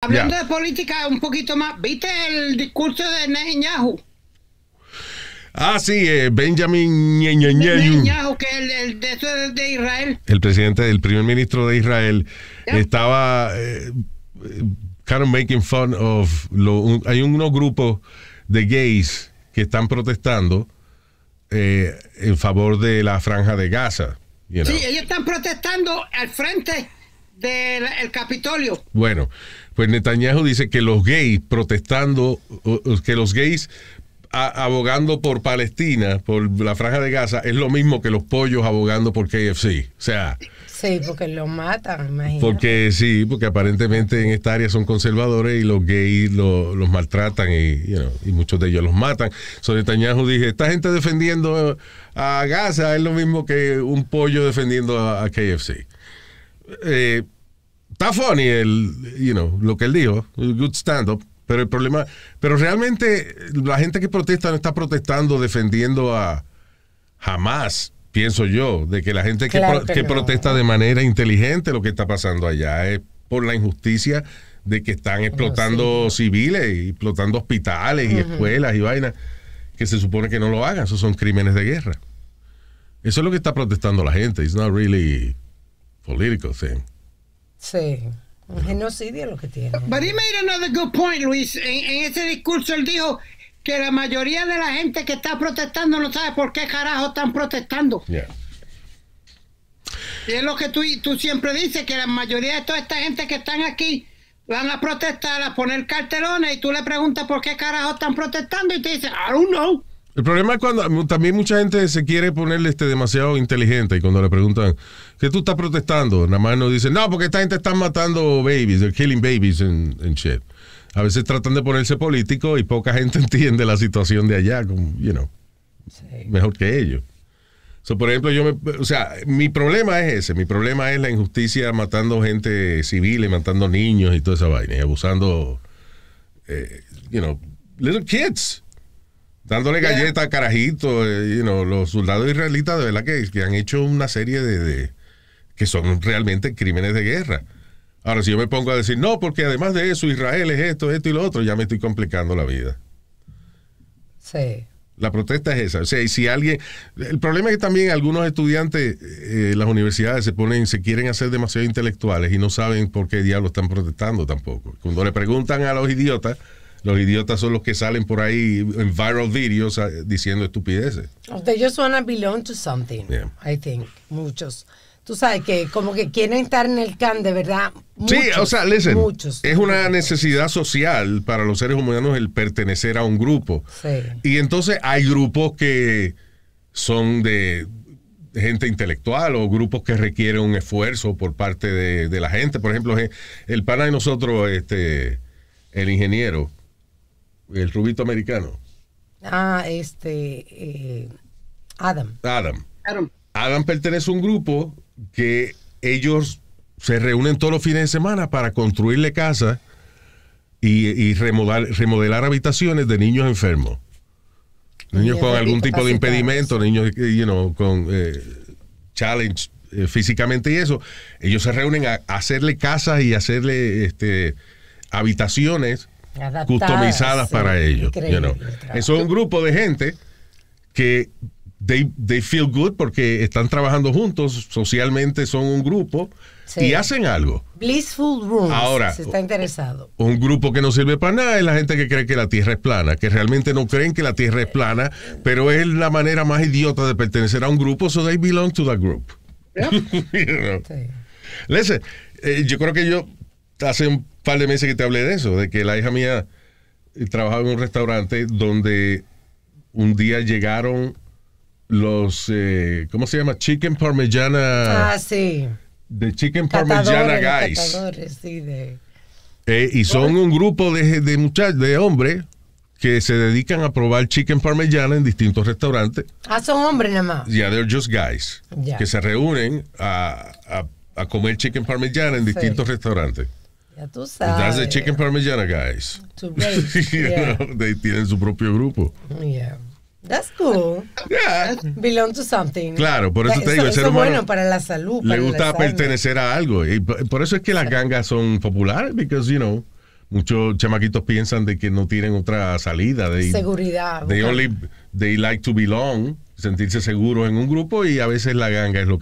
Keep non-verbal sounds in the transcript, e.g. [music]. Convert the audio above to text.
Hablando de política un poquito más, ¿viste el discurso de Netanyahu? Ah, sí, eh, Benjamin Netanyahu, que es el, de, Israel. El presidente, el primer ministro de Israel, estaba eh, making fun of. Lo, hay unos grupos de gays que están protestando eh, en favor de la franja de Gaza. Sí, ellos están protestando al frente del Capitolio. Bueno, pues Netanyahu dice que los gays protestando, que los gays abogando por Palestina, por la franja de Gaza, es lo mismo que los pollos abogando por KFC. O sea. Sí, porque los matan, Porque sí, porque aparentemente en esta área son conservadores y los gays los maltratan y, muchos de ellos los matan. Netanyahu dice, esta gente defendiendo a Gaza es lo mismo que un pollo defendiendo a KFC. Eh, está funny el, lo que él dijo, good stand-up, pero el problema, pero realmente la gente que protesta no está protestando defendiendo a jamás, pienso yo, de que la gente que, protesta de manera inteligente lo que está pasando allá es por la injusticia de que están explotando civiles, y explotando hospitales y escuelas y vainas, que se supone que no lo hagan, esos son crímenes de guerra. Eso es lo que está protestando la gente, it's not really Political, sí. Sí. Un genocidio lo que tiene. But he made another good point, Luis. En, ese discurso él dijo que la mayoría de la gente que está protestando no sabe por qué carajo están protestando. Y es lo que tú, tú siempre dices, que la mayoría de toda esta gente que están aquí van a protestar, a poner cartelones y tú le preguntas por qué carajo están protestando y te dice I don't know. El problema es cuando también mucha gente se quiere poner este, demasiado inteligente y cuando le preguntan, ¿qué tú estás protestando? Nada más nos dicen, no, porque esta gente está matando babies, they're killing babies en shit. A veces tratan de ponerse político y poca gente [laughs] entiende la situación de allá, you know, mejor que ellos. So, por ejemplo, yo o sea, mi problema es ese, mi problema es la injusticia matando gente civil y matando niños y toda esa vaina, y abusando, eh, you know, little kids. Dándole galletas, carajitos, eh, los soldados israelitas de verdad que, han hecho una serie de, que son realmente crímenes de guerra. Ahora, si yo me pongo a decir, no, porque además de eso, Israel es esto, esto y lo otro, ya me estoy complicando la vida. Sí. La protesta es esa. O sea, y si alguien. El problema es que también algunos estudiantes en eh, las universidades se ponen, se quieren hacer demasiado intelectuales y no saben por qué diablos están protestando tampoco. Cuando le preguntan a los idiotas, los idiotas son los que salen por ahí en viral videos ah, diciendo estupideces. They just want belong to something, I think, muchos. Tú sabes que como que quieren estar en el can de verdad. Muchos, sí, o sea, listen, muchos. es una necesidad social para los seres humanos el pertenecer a un grupo. Y entonces hay grupos que son de gente intelectual o grupos que requieren un esfuerzo por parte de, de la gente. Por ejemplo, el pana de nosotros, este, el ingeniero, el rubito americano. Ah, este. Eh, Adam. Adam. Adam. pertenece a un grupo que ellos se reúnen todos los fines de semana para construirle casas y, remodelar, habitaciones de niños enfermos. Niños, con algún tipo de impedimento, niños you know, con eh, challenge eh, físicamente y eso. Ellos se reúnen a, hacerle casas y hacerle este, habitaciones customizadas para ellos. eso es un grupo de gente que they, feel good porque están trabajando juntos, socialmente son un grupo y hacen algo. Blissful Rooms, Ahora, está interesado. Un grupo que no sirve para nada es la gente que cree que la Tierra es plana, que realmente no creen que la Tierra es plana, pero es la manera más idiota de pertenecer a un grupo, so they belong to that group. [laughs] Listen, eh, yo creo que yo hacen un par de meses que te hablé de eso, de que la hija mía eh, trabajaba en un restaurante donde un día llegaron los, eh, ¿cómo se llama? Chicken Parmigiana. Ah, sí. De Chicken Parmigiana Guys. Sí, eh, y son un grupo de, de muchachos, de hombres que se dedican a probar chicken parmigiana en distintos restaurantes. Ah, son hombres nada más. Yeah, they're just guys. Que se reúnen a, a, comer chicken parmigiana en distintos restaurantes. Ya tú sabes. That's the chicken parmigiana guys. [laughs] they tienen su propio grupo. Yeah. That's cool. Yeah. Belong to something. Claro, por eso te digo, ser bueno para la salud. le gusta pertenecer a algo. Y por eso es que las gangas son populares, because, you know, muchos chamaquitos piensan de que no tienen otra salida. de Seguridad. They only, they like to belong, sentirse seguro en un grupo y a veces la ganga es lo que.